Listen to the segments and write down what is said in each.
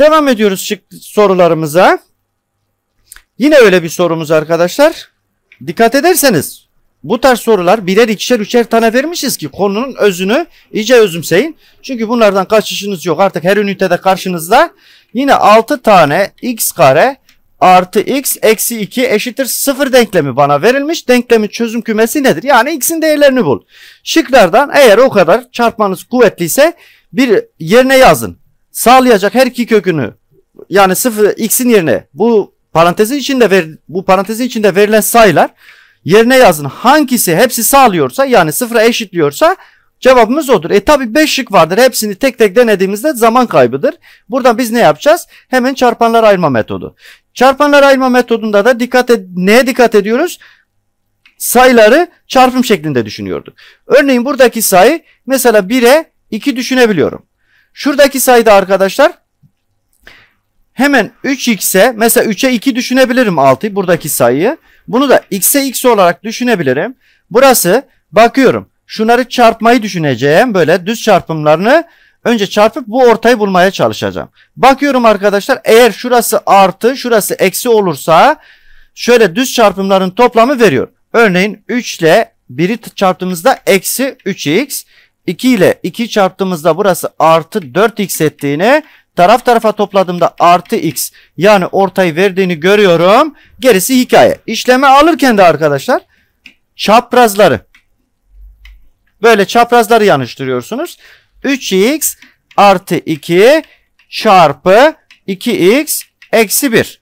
Devam ediyoruz şık sorularımıza. Yine öyle bir sorumuz arkadaşlar. Dikkat ederseniz bu tarz sorular birer ikişer üçer tane vermişiz ki konunun özünü iyice özümseyin. Çünkü bunlardan kaçışınız yok. Artık her ünitede karşınızda yine 6 tane x kare artı x eksi 2 eşittir 0 denklemi bana verilmiş. Denklemin çözüm kümesi nedir? Yani x'in değerlerini bul. Şıklardan eğer o kadar çarpmanız kuvvetliyse bir yerine yazın sağlayacak her iki kökünü yani sıfır x'in yerine bu parantezin içinde ver, bu parantezin içinde verilen sayılar yerine yazın. Hangisi hepsi sağlıyorsa yani sıfıra eşitliyorsa cevabımız odur. E tabi 5 şık vardır. Hepsini tek tek denediğimizde zaman kaybıdır. Buradan biz ne yapacağız? Hemen çarpanlar ayırma metodu. Çarpanlar ayırma metodunda da dikkat ed neye dikkat ediyoruz? Sayıları çarpım şeklinde düşünüyorduk. Örneğin buradaki sayı mesela 1'e 2 düşünebiliyorum. Şuradaki sayıda arkadaşlar hemen 3x'e mesela 3'e 2 düşünebilirim 6'yı buradaki sayıyı. Bunu da x'e x olarak düşünebilirim. Burası bakıyorum şunları çarpmayı düşüneceğim böyle düz çarpımlarını önce çarpıp bu ortayı bulmaya çalışacağım. Bakıyorum arkadaşlar eğer şurası artı şurası eksi olursa şöyle düz çarpımların toplamı veriyor. Örneğin 3 ile 1'i çarptığımızda eksi 3x 2 ile 2 çarptığımızda burası artı 4x ettiğini taraf tarafa topladığımda artı x yani ortayı verdiğini görüyorum. Gerisi hikaye. İşleme alırken de arkadaşlar çaprazları böyle çaprazları yanıştırıyorsunuz. 3x artı 2 çarpı 2x eksi 1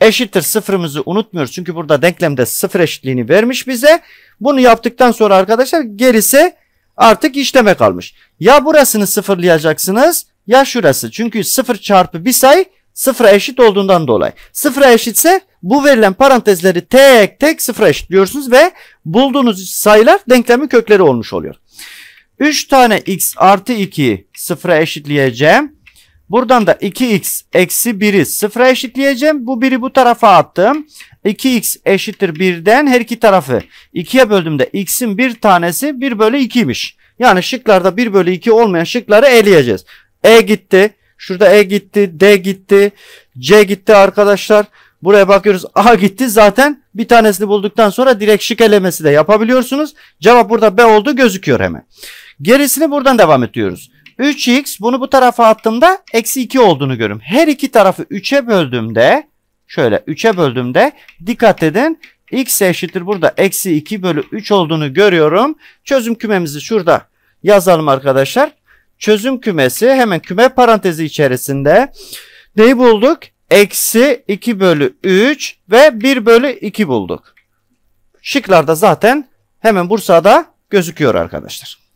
eşittir sıfırımızı unutmuyoruz. Çünkü burada denklemde sıfır eşitliğini vermiş bize. Bunu yaptıktan sonra arkadaşlar gerisi Artık işleme kalmış. Ya burasını sıfırlayacaksınız ya şurası. Çünkü sıfır çarpı bir sayı sıfıra eşit olduğundan dolayı. Sıfıra eşitse bu verilen parantezleri tek tek sıfıra eşitliyorsunuz ve bulduğunuz sayılar denklemin kökleri olmuş oluyor. 3 tane x artı 2 sıfıra eşitleyeceğim. Buradan da 2x eksi 1'i sıfıra eşitleyeceğim. Bu 1'i bu tarafa attım. 2x eşittir 1'den her iki tarafı 2'ye böldüğümde x'in bir tanesi 1 bölü 2'ymiş. Yani şıklarda 1 bölü 2 olmayan şıkları eleyeceğiz. E gitti. Şurada E gitti. D gitti. C gitti arkadaşlar. Buraya bakıyoruz. A gitti zaten. Bir tanesini bulduktan sonra direkt şık elemesi de yapabiliyorsunuz. Cevap burada B oldu gözüküyor hemen. Gerisini buradan devam ediyoruz. 3x bunu bu tarafa attığımda eksi 2 olduğunu görüyorum. Her iki tarafı 3'e böldüğümde şöyle 3'e böldüğümde dikkat edin x eşittir burada eksi 2 bölü 3 olduğunu görüyorum. Çözüm kümemizi şurada yazalım arkadaşlar. Çözüm kümesi hemen küme parantezi içerisinde neyi bulduk? Eksi 2 bölü 3 ve 1 bölü 2 bulduk. Şıklarda zaten hemen Bursa'da gözüküyor arkadaşlar.